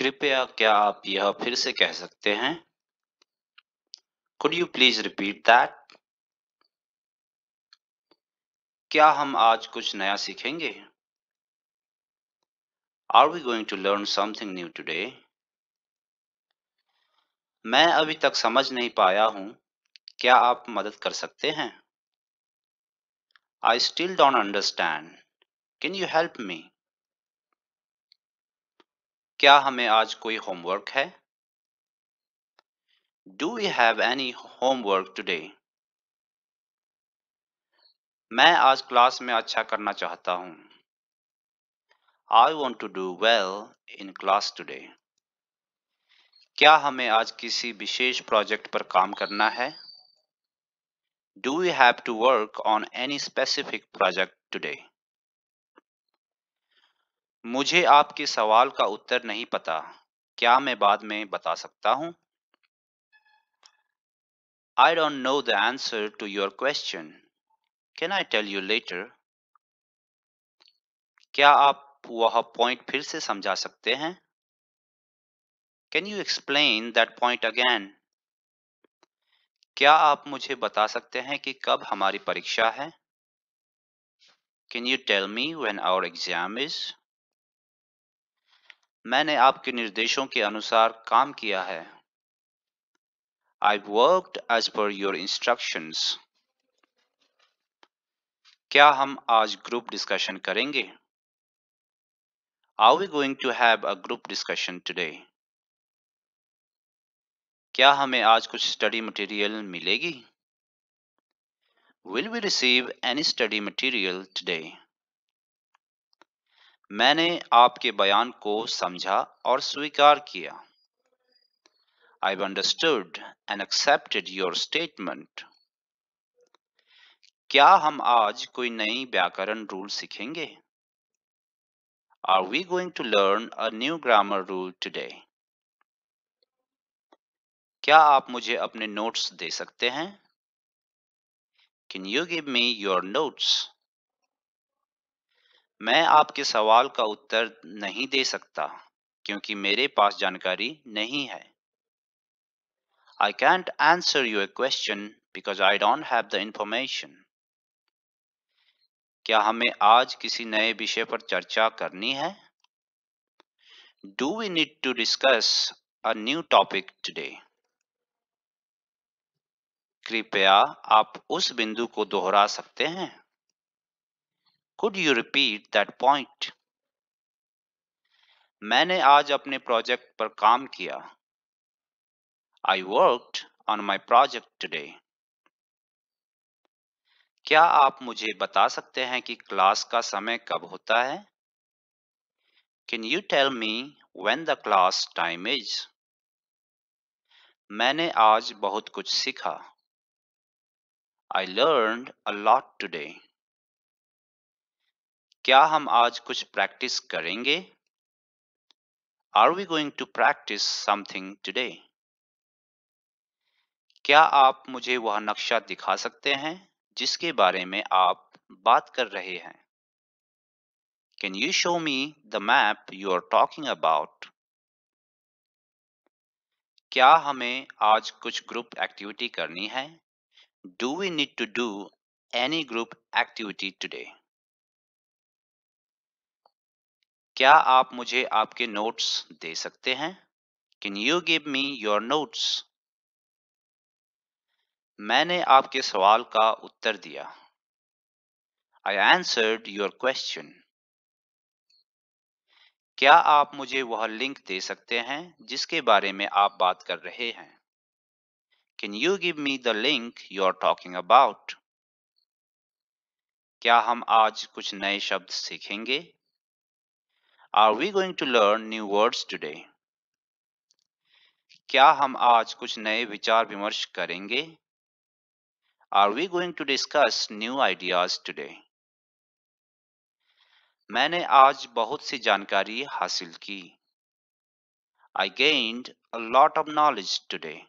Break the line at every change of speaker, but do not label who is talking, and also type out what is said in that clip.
कृपया क्या आप यह फिर से कह सकते हैं could you please repeat that क्या हम आज कुछ नया सीखेंगे are we going to learn something new today मैं अभी तक समझ नहीं पाया हूं क्या आप मदद कर सकते हैं I still don't understand can you help me क्या हमें आज कोई होमवर्क है do you have any homework today मैं आज क्लास में अच्छा करना चाहता हूं I want to do well in class today क्या हमें आज किसी विशेष प्रोजेक्ट पर काम करना है do you have to work on any specific project today मुझे आपके सवाल का उत्तर नहीं पता क्या मैं बाद में बता सकता हूं I don't know the answer to your question can I tell you later क्या आप वह पॉइंट फिर से समझा सकते हैं can you explain that point again क्या आप मुझे बता सकते हैं कि कब हमारी परीक्षा है can you tell me when our exam is मैंने आपके निर्देशों के अनुसार काम किया है I worked as per your instruction क्या हम आज ग्रुप डिस्कशन करेंगे are we going to have a group discussion today क्या हमें आज कुछ स्टडी मटेरियल मिलेगी will we receive any study material today मैंने आपके बयान को समझा और स्वीकार किया I understood and accepted your statement क्या हम आज कोई नई व्याकरण रूल सीखेंगे are we going to learn a new grammar rule today क्या आप मुझे अपने नोट्स दे सकते हैं can you give me your notes मैं आपके सवाल का उत्तर नहीं दे सकता क्योंकि मेरे पास जानकारी नहीं है I can't answer your question because I don't have the information क्या हमें आज किसी नए विषय पर चर्चा करनी है do we need to discuss a new topic today कृपया आप उस बिंदु को दोहरा सकते हैं could you repeat that point मैंने आज अपने प्रोजेक्ट पर काम किया I worked on my project today क्या आप मुझे बता सकते हैं कि क्लास का समय कब होता है can you tell me when the class time is मैंने आज बहुत कुछ सीखा I learn a lot today क्या हम आज कुछ प्रैक्टिस करेंगे are we going to practise something today क्या आप मुझे वह नक्शा दिखा सकते हैं जिसके बारे में आप बात कर रहे हैं can you show me the map you are talking about क्या हमें आज कुछ ग्रुप एक्टिविटी करनी है do we need to do any group activity today क्या आप मुझे आपके नोट्स दे सकते हैं can you give me your notes मैंने आपके सवाल का उत्तर दिया आई आंसर्ड योर क्वेश्चन क्या आप मुझे वह लिंक दे सकते हैं जिसके बारे में आप बात कर रहे हैं can you give me the link you are talking about क्या हम आज कुछ नए शब्द सीखेंगे are we going to learn new words today क्या हम आज कुछ नए विचार विमर्श करेंगे are we going to discuss new ideas today मैंने आज बहुत सी जानकारी हासिल की I gained a lot of knowledge today